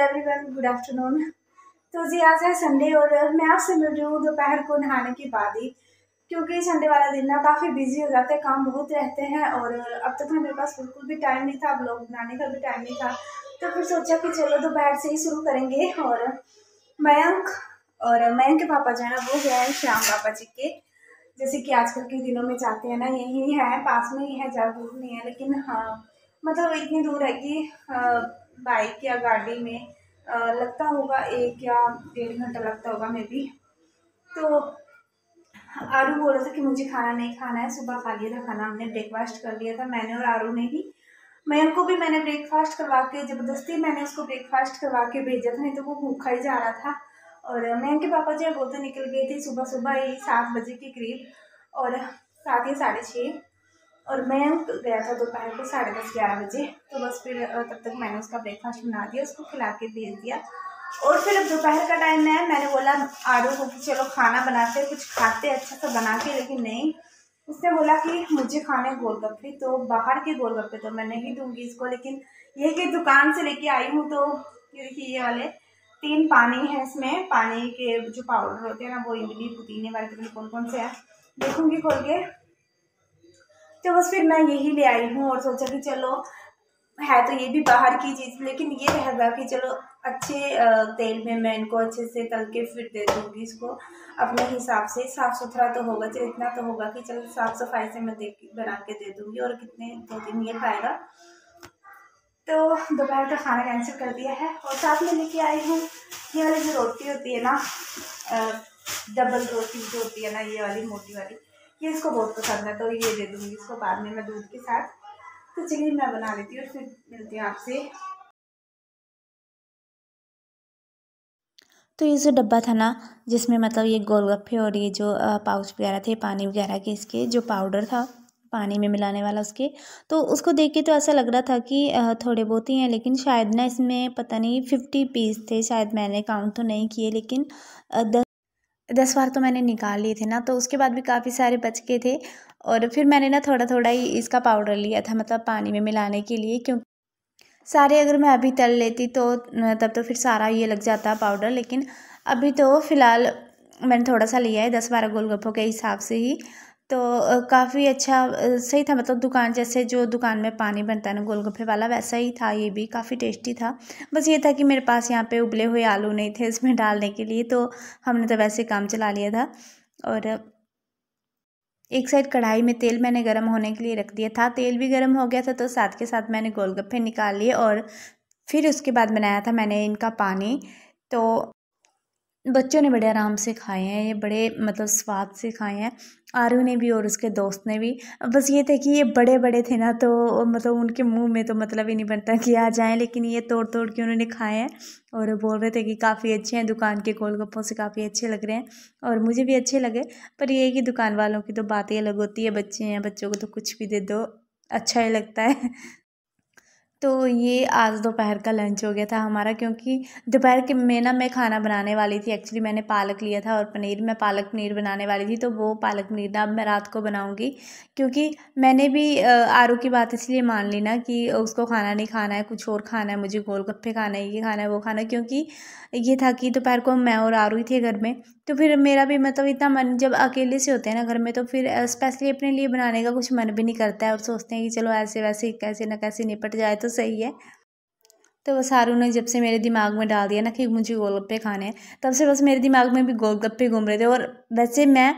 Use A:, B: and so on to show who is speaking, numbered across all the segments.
A: hello everyone good afternoon तो जी आज है संडे और मैं आपसे मिल रही हूँ दोपहर को नहाने के बाद ही क्योंकि संडे वाला दिन ना काफ़ी बिजी हो जाते हैं काम बहुत रहते हैं और अब तक ना मेरे पास बिल्कुल भी टाइम नहीं था ब्लॉग बनाने का भी टाइम नहीं था तो फिर सोचा कि चलो दोपहर से ही शुरू करेंगे और मयंक और मयंक के पापा जो है ना वो गए श्याम पापा जी के जैसे कि आजकल के दिनों में जाते हैं ना यही है पास में ही है ज़्यादा दूर नहीं है लेकिन हाँ मतलब इतनी दूर है कि बाइक हाँ, या गाड़ी में लगता होगा एक या डेढ़ घंटा लगता होगा मे भी तो आरू बोल रहा था कि मुझे खाना नहीं खाना है सुबह खा लिया था खाना हमने ब्रेकफास्ट कर लिया था मैंने और आरू ने ही मयंक को भी मैंने ब्रेकफास्ट करवा के ज़बरदस्ती मैंने उसको ब्रेकफास्ट करवा के भेजा था नहीं तो वो भूखा ही जा रहा था और मयंक के पापा जो है वो तो निकल गए थे सुबह सुबह ही सात बजे के करीब और सात या साढ़े छः और मैं गया था दोपहर को साढ़े दस ग्यारह बजे तो बस फिर तब तक मैंने उसका ब्रेकफास्ट बना दिया उसको खिला के भेज दिया और फिर अब दोपहर का टाइम है मैंने बोला आरू को कि चलो खाना बनाते कुछ खाते अच्छा सा बना के लेकिन नहीं उसने बोला कि मुझे खाने गोलगप्पे तो बाहर के गोलगप्पे तो मैं नहीं दूंगी इसको लेकिन ये कि दुकान से लेके आई हूँ तो ये देखिए ये वाले तीन पानी है इसमें पानी के जो पाउडर होते हैं ना वो इमली पुदीने वाले कौन कौन से है देखूँगी खोल के तो बस फिर मैं यही ले आई हूँ और सोचा कि चलो है तो ये भी बाहर की चीज़ लेकिन ये रहेगा कि चलो अच्छे तेल में मैं इनको अच्छे से तल के फिर दे दूँगी इसको अपने हिसाब से साफ़ सुथरा तो होगा चलो इतना तो होगा कि चलो साफ़ सफाई से मैं दे बना के दे दूँगी और कितने दो दिन ये खाएगा तो दोपहर का खाना कैंसिल कर दिया है और साथ में लेके आई हूँ ये वाली जो रोटी होती है ना डबल रोटी जो होती है ना ये वाली मोटी वाली ये इसको बहुत पसंद है तो ये दे दूँगी इसको बाद में मैं दूध के साथ तो चलिए मैं बना लेती हूँ फिर मिलती हूँ आपसे तो ये जो डब्बा था ना जिसमें मतलब ये गोलगप्पे और ये जो पाउच वगैरह थे पानी वगैरह के इसके जो पाउडर था पानी में मिलाने वाला उसके तो उसको देख के तो ऐसा लग रहा था कि थोड़े बहुत ही हैं लेकिन शायद ना इसमें पता नहीं फिफ्टी पीस थे शायद मैंने काउंट तो नहीं किए लेकिन दस दस बार तो मैंने निकाल लिए थे ना तो उसके बाद भी काफ़ी सारे बच गए थे और फिर मैंने ना थोड़ा थोड़ा ही इसका पाउडर लिया था मतलब पानी में मिलाने के लिए क्योंकि सारे अगर मैं अभी तल लेती तो तब तो फिर सारा ये लग जाता पाउडर लेकिन अभी तो फ़िलहाल मैंने थोड़ा सा लिया है दस बारह गोलगप्पों के हिसाब से ही तो काफ़ी अच्छा सही था मतलब दुकान जैसे जो दुकान में पानी बनता है ना गोलगप्पे वाला वैसा ही था ये भी काफ़ी टेस्टी था बस ये था कि मेरे पास यहाँ पे उबले हुए आलू नहीं थे इसमें डालने के लिए तो हमने तो वैसे काम चला लिया था और एक साइड कढ़ाई में तेल मैंने गर्म होने के लिए रख दिया था तेल भी गर्म हो गया था तो साथ के साथ मैंने गोलगप्पे निकाल लिए और फिर उसके बाद बनाया था मैंने इनका पानी तो बच्चों ने बड़े आराम से खाए हैं ये बड़े मतलब स्वाद से खाए हैं आरू ने भी और उसके दोस्त ने भी बस ये थे कि ये बड़े बड़े थे ना तो मतलब उनके मुंह में तो मतलब ही नहीं बनता कि आ जाएं लेकिन ये तोड़ तोड़ के उन्होंने खाए हैं और बोल रहे थे कि काफ़ी अच्छे हैं दुकान के गोलगप्पों से काफ़ी अच्छे लग रहे हैं और मुझे भी अच्छे लगे पर ये कि दुकान वालों की तो बात ही अलग होती है बच्चे हैं बच्चों को तो कुछ भी दे दो अच्छा ही लगता है तो ये आज दोपहर का लंच हो गया था हमारा क्योंकि दोपहर के में ना मैं खाना बनाने वाली थी एक्चुअली मैंने पालक लिया था और पनीर मैं पालक पनीर बनाने वाली थी तो वो पालक पनीर ना अब मैं रात को बनाऊंगी क्योंकि मैंने भी आरू की बात इसलिए मान ली ना कि उसको खाना नहीं खाना है कुछ और खाना है मुझे गोलगप्पे खाना है ये खाना है वो खाना है क्योंकि ये था कि दोपहर को मैं और आरू ही थे घर में तो फिर मेरा भी मतलब इतना मन जब अकेले से होते हैं ना घर में तो फिर स्पेशली अपने लिए बनाने का कुछ मन भी नहीं करता है और सोचते हैं कि चलो ऐसे वैसे कैसे ना कैसे निपट जाए तो सही है तो बस हारू ने जब से मेरे दिमाग में डाल दिया ना कि मुझे गोलगप्पे खाने हैं तब से बस मेरे दिमाग में भी गोलगप्पे घूम रहे थे और वैसे मैं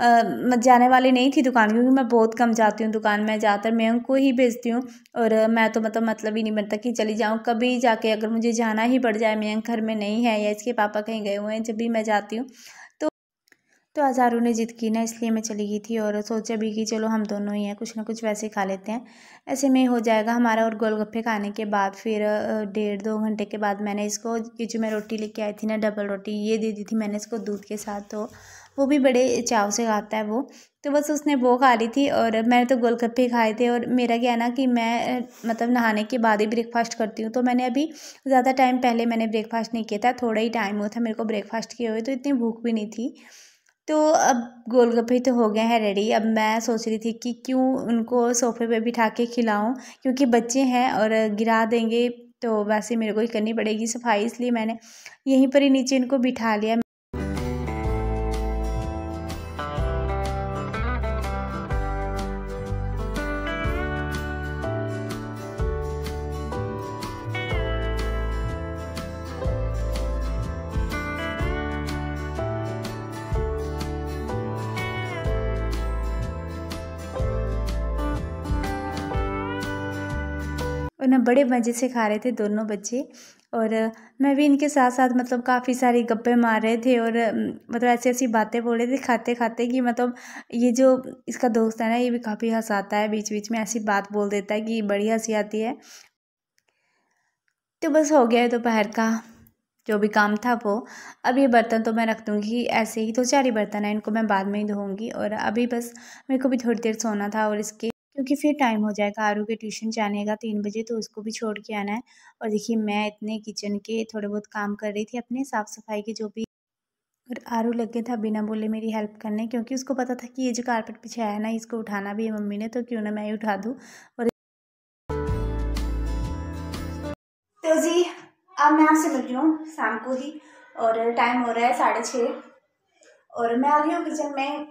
A: आ, जाने वाली नहीं थी दुकान क्योंकि मैं बहुत कम जाती हूँ दुकान में ज़्यादातर मैं उनको ही भेजती हूँ और मैं तो मतलब मतलब ही नहीं बनता कि चली जाऊँ कभी जाके अगर मुझे जाना ही पड़ जाए मैं घर में नहीं है या इसके पापा कहीं गए हुए हैं जब भी मैं जाती हूँ तो तो हज़ारों ने ज़िद की ना इसलिए मैं चली गई थी और सोचा भी कि चलो हम दोनों ही हैं कुछ ना कुछ वैसे खा लेते हैं ऐसे में हो जाएगा हमारा और गोलगप्पे खाने के बाद फिर डेढ़ दो घंटे के बाद मैंने इसको ये जो मैं रोटी लेके आई थी ना डबल रोटी ये दे दी थी मैंने इसको दूध के साथ तो वो भी बड़े चाव से खाता है वो तो बस उसने वो खा ली थी और मैंने तो गोलगप्पे खाए थे और मेरा क्या ना कि मैं मतलब नहाने के बाद ही ब्रेकफास्ट करती हूँ तो मैंने अभी ज़्यादा टाइम पहले मैंने ब्रेकफास्ट नहीं किया था थोड़ा ही टाइम हुआ था मेरे को ब्रेकफास्ट किए हुए तो इतनी भूख भी नहीं थी तो अब गोलगप्पे तो हो गए हैं रेडी अब मैं सोच रही थी कि क्यों उनको सोफे पे बिठा के खिलाऊं क्योंकि बच्चे हैं और गिरा देंगे तो वैसे मेरे को ही करनी पड़ेगी सफाई इसलिए मैंने यहीं पर ही नीचे इनको बिठा लिया और ना बड़े मज़े से खा रहे थे दोनों बच्चे और मैं भी इनके साथ साथ मतलब काफ़ी सारी गप्पे मार रहे थे और मतलब ऐसी ऐसी बातें बोल रहे थे खाते खाते कि मतलब ये जो इसका दोस्त है ना ये भी काफ़ी हंसाता है बीच बीच में ऐसी बात बोल देता है कि बड़ी हंसी आती है तो बस हो गया है दोपहर का जो भी काम था वो अब ये बर्तन तो मैं रख दूँगी ऐसे ही दो तो चार ही बर्तन है इनको मैं बाद में ही धोऊंगी और अभी बस मेरे को भी थोड़ी देर सोना था और इसके क्योंकि फिर टाइम हो जाएगा आरू के ट्यूशन जाने का तीन बजे तो उसको भी छोड़ के आना है और देखिए मैं इतने किचन के थोड़े बहुत काम कर रही थी अपने साफ़ सफाई के जो भी और आरू लग गया था बिना बोले मेरी हेल्प करने क्योंकि उसको पता था कि ये जो कारपेट पीछे आया ना इसको उठाना भी है मम्मी ने तो क्यों ना मैं ही उठा दूँ और तो जी अब मैं आपसे मिल रही हूँ शाम को ही और टाइम हो रहा है साढ़े छः और मैं आ रही हूँ किचन में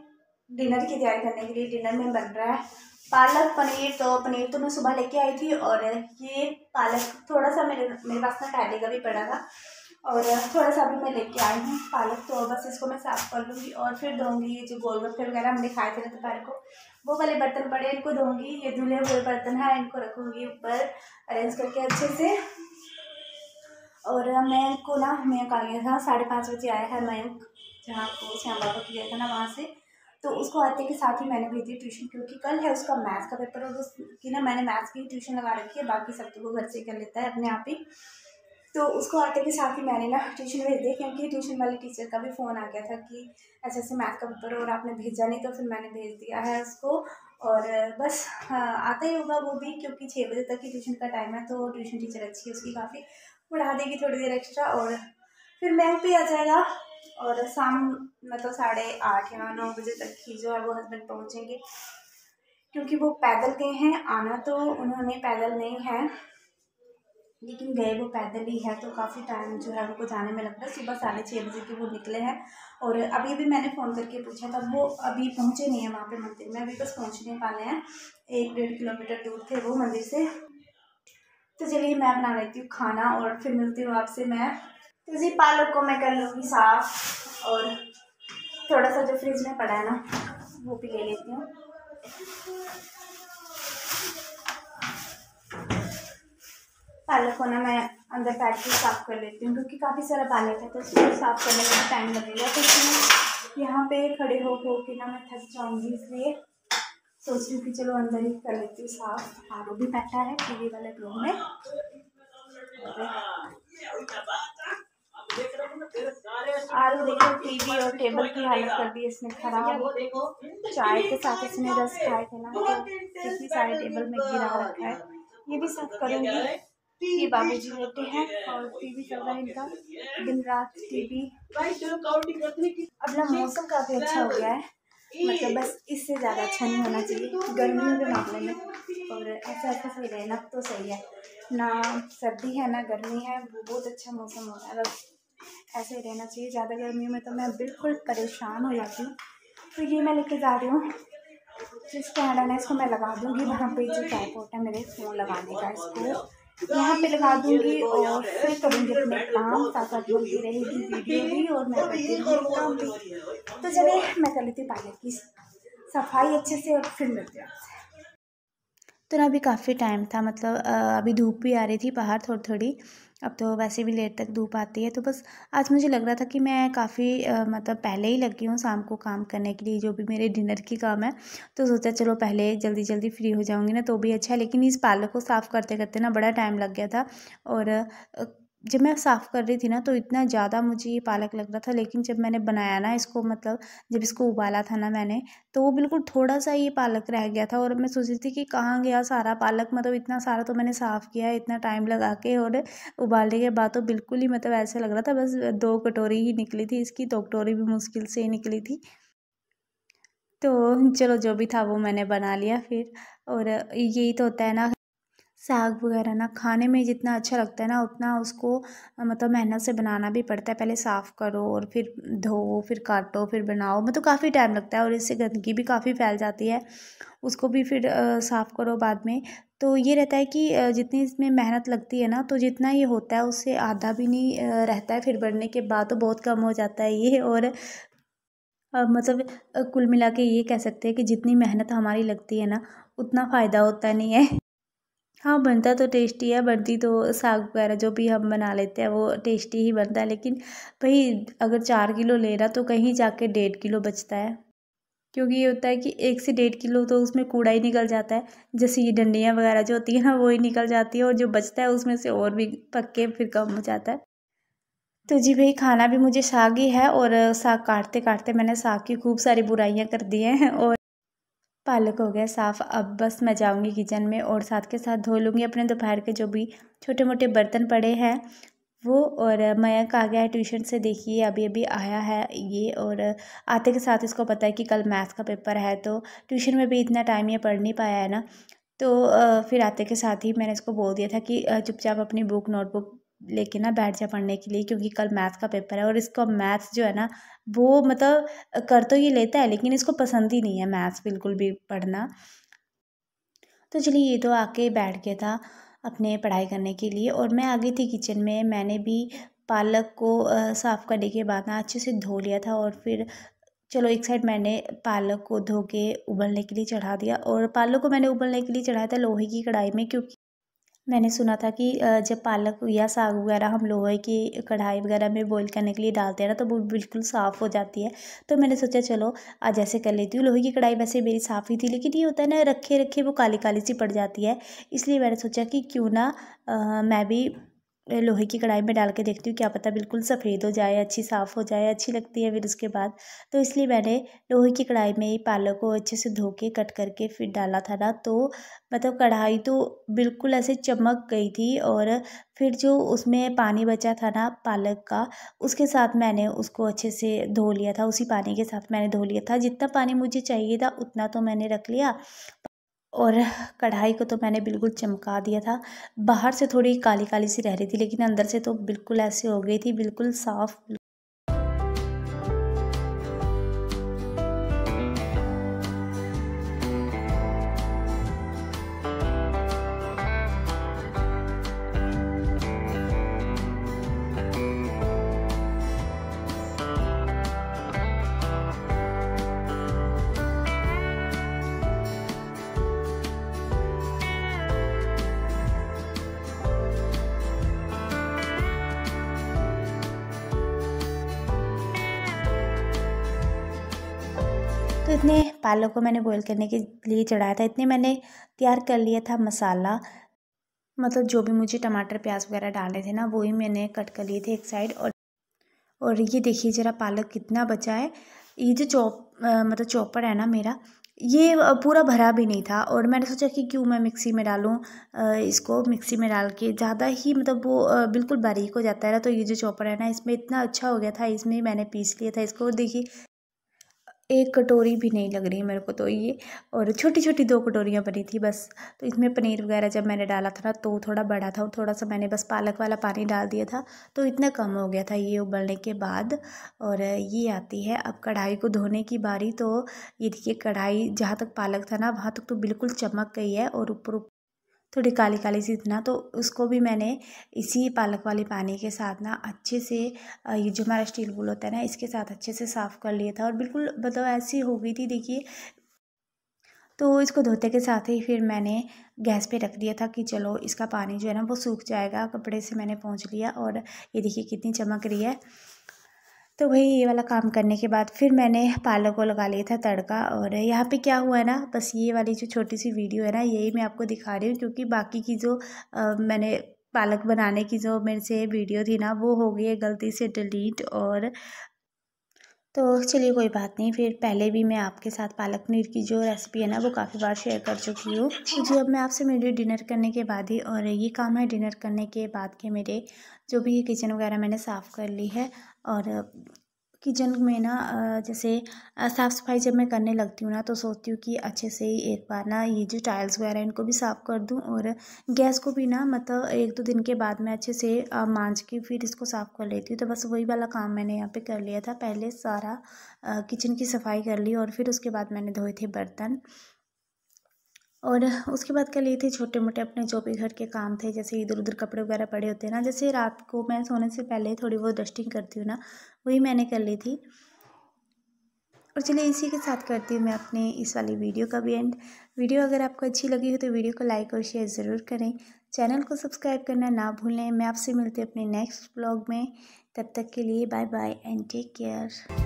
A: डिनर की तैयारी करने के लिए डिनर में बन रहा है पालक पनीर तो पनीर तो मैं सुबह लेके आई थी और ये पालक थोड़ा सा मेरे मेरे पास ना पहले का भी पड़ा था और थोड़ा सा भी मैं लेके आई हूँ पालक तो बस इसको मैं साफ़ कर लूँगी और फिर धोंगी ये जो गोलगप्पे वगैरह हमने खाए थे दोपहर को वो वाले बर्तन पड़े इनको धोंगी ये धुले हुए बर्तन हैं इनको रखूँगी ऊपर अरेंज करके अच्छे से और मैं को ना मयंक आ गया था साढ़े पाँच बजे आया है मयंक जहाँ को श्याम बाबा को गया था ना वहाँ से तो उसको आते के साथ ही मैंने भेजी ट्यूशन क्योंकि कल है उसका मैथ्स का पेपर और उसकी ना मैंने मैथ्स की ट्यूशन लगा रखी है बाकी सब तो वो घर से कर लेता है अपने आप ही तो उसको आते के साथ ही मैंने ना ट्यूशन भेज दिया क्योंकि ट्यूशन वाले टीचर का भी फ़ोन आ गया था कि ऐसे ऐसे मैथ का पेपर और आपने भेजा नहीं तो फिर मैंने भेज दिया है उसको और बस हाँ, आता ही होगा वो भी क्योंकि छः बजे तक ही ट्यूशन का टाइम है तो ट्यूशन टीचर अच्छी है उसकी काफ़ी पढ़ा देगी थोड़ी देर एक्स्ट्रा और फिर मैथ भी आ जाएगा और शाम मतलब साढ़े आठ या नौ बजे तक ही जो है वो हस्बैंड पहुँचेंगे क्योंकि वो पैदल गए हैं आना तो उन्होंने पैदल नहीं है लेकिन गए वो पैदल ही है तो काफ़ी टाइम जो है उनको जाने में लगता है सुबह साढ़े छः बजे के वो निकले हैं और अभी भी मैंने फ़ोन करके पूछा था वो अभी पहुँचे नहीं है वहाँ पे मंदिर में अभी बस पहुँच पा रहे हैं एक डेढ़ किलोमीटर दूर थे वो मंदिर से तो चलिए मैं बना लेती हूँ खाना और फिर मिलती हूँ आपसे मैं तो जी पालक को मैं कर लूँगी साफ और थोड़ा सा जो फ्रिज में पड़ा है ना वो भी ले लेती हूँ पालक को ना मैं अंदर बैठ के साफ़ कर लेती हूँ क्योंकि काफ़ी सारा पालक है तो उसको साफ़ करने में टाइम लगेगा तो इसलिए यहाँ पे खड़े हो हो कि ना मैं थक जाऊँगी इसलिए सोच रही हूँ कि चलो अंदर ही कर लेती हूँ साफ आरो हाँ, भी बैठा है टीवी वाले रूम में आलू देखो टीवी और टेबल की हालत कर दी इसने खराब चाय के साथ इसने रस खाए थे ना इसी तो सारे टेबल में गिरा रखा है ये भी साफ करूँगी ये बाबू जी रहते हैं और टीवी चल रहा है इनका दिन रात टीवी अब ना मौसम काफ़ी अच्छा हो गया है मतलब बस इससे ज़्यादा अच्छा नहीं होना चाहिए गर्मियों के मामले में और ऐसा अच्छा सही रहना तो सही है ना सर्दी है ना गर्मी है बहुत अच्छा मौसम हो रहा है बस ऐसे ही रहना चाहिए ज़्यादा गर्मियों में तो मैं बिल्कुल परेशान हो जाती हूँ तो ये मैं लेके जा रही हूँ जिस कैमरा है इसको मैं लगा दूँगी वहाँ पे जो ट्राईपोर्ट है मेरे फ़ोन लगाने का इसको यहाँ पे लगा दूँगी और फिर करूँगी अपने काम ताकि जुड़ती रहेगी वीडियो भी और मैं काम भी तो चलिए मैं कर लेती हूँ की सफाई अच्छे से और फिर मिलती आपसे तो ना अभी काफ़ी टाइम था मतलब अभी धूप भी आ रही थी बाहर थोड़ थोड़ी थोड़ी अब तो वैसे भी लेट तक धूप आती है तो बस आज मुझे लग रहा था कि मैं काफ़ी मतलब पहले ही लगी हूँ शाम को काम करने के लिए जो भी मेरे डिनर की काम है तो सोचा चलो पहले जल्दी जल्दी फ्री हो जाऊँगी ना तो भी अच्छा है लेकिन इस पार्लर को साफ़ करते करते ना बड़ा टाइम लग गया था और जब मैं साफ़ कर रही थी ना तो इतना ज़्यादा मुझे ये पालक लग रहा था लेकिन जब मैंने बनाया ना इसको मतलब जब इसको उबाला था ना मैंने तो वो बिल्कुल थोड़ा सा ये पालक रह गया था और मैं सोच रही थी कि कहाँ गया सारा पालक मतलब इतना सारा तो मैंने साफ़ किया इतना टाइम लगा के और उबालने के बाद तो बिल्कुल ही मतलब ऐसा लग रहा था बस दो कटोरी ही निकली थी इसकी दो तो कटोरी भी मुश्किल से ही निकली थी तो चलो जो भी था वो मैंने बना लिया फिर और यही तो होता है ना साग वगैरह ना खाने में जितना अच्छा लगता है ना उतना उसको मतलब मेहनत से बनाना भी पड़ता है पहले साफ़ करो और फिर धो फिर काटो फिर बनाओ मतलब काफ़ी टाइम लगता है और इससे गंदगी भी काफ़ी फैल जाती है उसको भी फिर साफ़ करो बाद में तो ये रहता है कि जितनी इसमें मेहनत लगती है ना तो जितना ये होता है उससे आधा भी नहीं रहता है फिर बढ़ने के बाद तो बहुत कम हो जाता है ये और मतलब कुल मिला के ये कह सकते हैं कि जितनी मेहनत हमारी लगती है ना उतना फ़ायदा होता नहीं है हाँ बनता तो टेस्टी है बनती तो साग वगैरह जो भी हम बना लेते हैं वो टेस्टी ही बनता है लेकिन भाई अगर चार किलो ले रहा तो कहीं जाके डेढ़ किलो बचता है क्योंकि ये होता है कि एक से डेढ़ किलो तो उसमें कूड़ा ही निकल जाता है जैसे ये डंडियाँ वगैरह जो होती है ना वो ही निकल जाती है और जो बचता है उसमें से और भी पक के फिर कम हो जाता है तो जी भाई खाना भी मुझे साग ही है और साग काटते काटते मैंने साग की खूब सारी बुराइयाँ कर दी हैं और पालक हो गया साफ़ अब बस मैं जाऊंगी किचन में और साथ के साथ धो लूँगी अपने दोपहर के जो भी छोटे मोटे बर्तन पड़े हैं वो और मयंक आ गया है ट्यूशन से देखिए अभी अभी आया है ये और आते के साथ इसको पता है कि कल मैथ का पेपर है तो ट्यूशन में भी इतना टाइम ये पढ़ नहीं पाया है ना तो फिर आते के साथ ही मैंने इसको बोल दिया था कि चुपचाप अपनी बुक नोटबुक लेके ना बैठ जाए पढ़ने के लिए क्योंकि कल मैथ का पेपर है और इसको मैथ्स जो है ना वो मतलब कर तो ये लेता है लेकिन इसको पसंद ही नहीं है मैथ्स बिल्कुल भी पढ़ना तो चलिए ये तो आके बैठ गया था अपने पढ़ाई करने के लिए और मैं आ गई थी किचन में मैंने भी पालक को साफ़ करने के बाद ना अच्छे से धो लिया था और फिर चलो एक साइड मैंने पालक को धो के उबलने के लिए चढ़ा दिया और पालक को मैंने उबलने के लिए चढ़ाया था लोहे की कढ़ाई में क्योंकि मैंने सुना था कि जब पालक या साग वगैरह हम लोहे की कढ़ाई वगैरह में बॉईल करने के लिए डालते हैं ना तो वो बिल्कुल साफ़ हो जाती है तो मैंने सोचा चलो आज ऐसे कर लेती हूँ लोहे की कढ़ाई वैसे मेरी साफ़ ही थी लेकिन ये होता है ना रखे रखे वो काली काली सी पड़ जाती है इसलिए मैंने सोचा कि क्यों ना आ, मैं भी लोहे की कढ़ाई में डाल के देखती हूँ क्या पता बिल्कुल सफ़ेद हो जाए अच्छी साफ़ हो जाए अच्छी लगती है फिर उसके बाद तो इसलिए मैंने लोहे की कढ़ाई में ही पालक को अच्छे से धो के कट करके फिर डाला था ना तो मतलब कढ़ाई तो बिल्कुल ऐसे चमक गई थी और फिर जो उसमें पानी बचा था ना पालक का उसके साथ मैंने उसको अच्छे से धो लिया था उसी पानी के साथ मैंने धो लिया था जितना पानी मुझे चाहिए था उतना तो मैंने रख लिया और कढ़ाई को तो मैंने बिल्कुल चमका दिया था बाहर से थोड़ी काली काली सी रह रही थी लेकिन अंदर से तो बिल्कुल ऐसे हो गई थी बिल्कुल साफ़ इतने पालक को मैंने बॉईल करने के लिए चढ़ाया था इतने मैंने तैयार कर लिया था मसाला मतलब जो भी मुझे टमाटर प्याज वगैरह डालने थे ना वो ही मैंने कट कर लिए थे एक साइड और और ये देखिए ज़रा पालक कितना बचा है ये जो चॉप मतलब चॉपर है ना मेरा ये पूरा भरा भी नहीं था और मैंने सोचा कि क्यों मैं मिक्सी में डालूँ इसको मिक्सी में डाल के ज़्यादा ही मतलब वो बिल्कुल बारीक हो जाता है ना तो ये जो चॉपर है ना इसमें इतना अच्छा हो गया था इसमें मैंने पीस लिया था इसको देखिए एक कटोरी भी नहीं लग रही है मेरे को तो ये और छोटी छोटी दो कटोरियाँ बनी थी बस तो इसमें पनीर वगैरह जब मैंने डाला था ना तो थोड़ा बड़ा था और थोड़ा सा मैंने बस पालक वाला पानी डाल दिया था तो इतना कम हो गया था ये उबलने के बाद और ये आती है अब कढ़ाई को धोने की बारी तो ये देखिए कढ़ाई जहाँ तक पालक था ना वहाँ तक तो बिल्कुल चमक गई है और ऊपर थोड़ी काली काली सी ना तो उसको भी मैंने इसी पालक वाले पानी के साथ ना अच्छे से ये जो हमारा स्टील बुल होता है ना इसके साथ अच्छे से साफ़ कर लिया था और बिल्कुल मतलब ऐसी हो गई थी देखिए तो इसको धोते के साथ ही फिर मैंने गैस पे रख दिया था कि चलो इसका पानी जो है ना वो सूख जाएगा कपड़े से मैंने पहुँच लिया और ये देखिए कितनी चमक रही है तो भाई ये वाला काम करने के बाद फिर मैंने पालक को लगा लिया था तड़का और यहाँ पे क्या हुआ है ना बस ये वाली जो छोटी सी वीडियो है ना यही मैं आपको दिखा रही हूँ क्योंकि बाकी की जो आ, मैंने पालक बनाने की जो मेरे से वीडियो थी ना वो हो गई है गलती से डिलीट और तो चलिए कोई बात नहीं फिर पहले भी मैं आपके साथ पालक पनीर की जो रेसिपी है ना वो काफ़ी बार शेयर कर चुकी हूँ तो जी अब मैं आपसे मेरे डिनर करने के बाद ही और ये काम है डिनर करने के बाद के मेरे जो भी किचन वगैरह मैंने साफ़ कर ली है और किचन में ना जैसे साफ़ सफाई जब मैं करने लगती हूँ ना तो सोचती हूँ कि अच्छे से ही एक बार ना ये जो टाइल्स वगैरह इनको भी साफ़ कर दूँ और गैस को भी ना मतलब एक दो दिन के बाद मैं अच्छे से मांझ के फिर इसको साफ़ कर लेती हूँ तो बस वही वाला काम मैंने यहाँ पे कर लिया था पहले सारा किचन की सफाई कर ली और फिर उसके बाद मैंने धोए थे बर्तन और उसके बाद कर लिए थे छोटे मोटे अपने जो भी घर के काम थे जैसे इधर उधर कपड़े वगैरह पड़े होते हैं ना जैसे रात को मैं सोने से पहले थोड़ी बहुत डस्टिंग करती हूँ ना वही मैंने कर ली थी और चलिए इसी के साथ करती हूँ मैं अपने इस वाली वीडियो का भी एंड वीडियो अगर आपको अच्छी लगी हो तो वीडियो को लाइक और शेयर ज़रूर करें चैनल को सब्सक्राइब करना ना भूलें मैं आपसे मिलती हूँ अपने नेक्स्ट ब्लॉग में तब तक के लिए bye bye and take care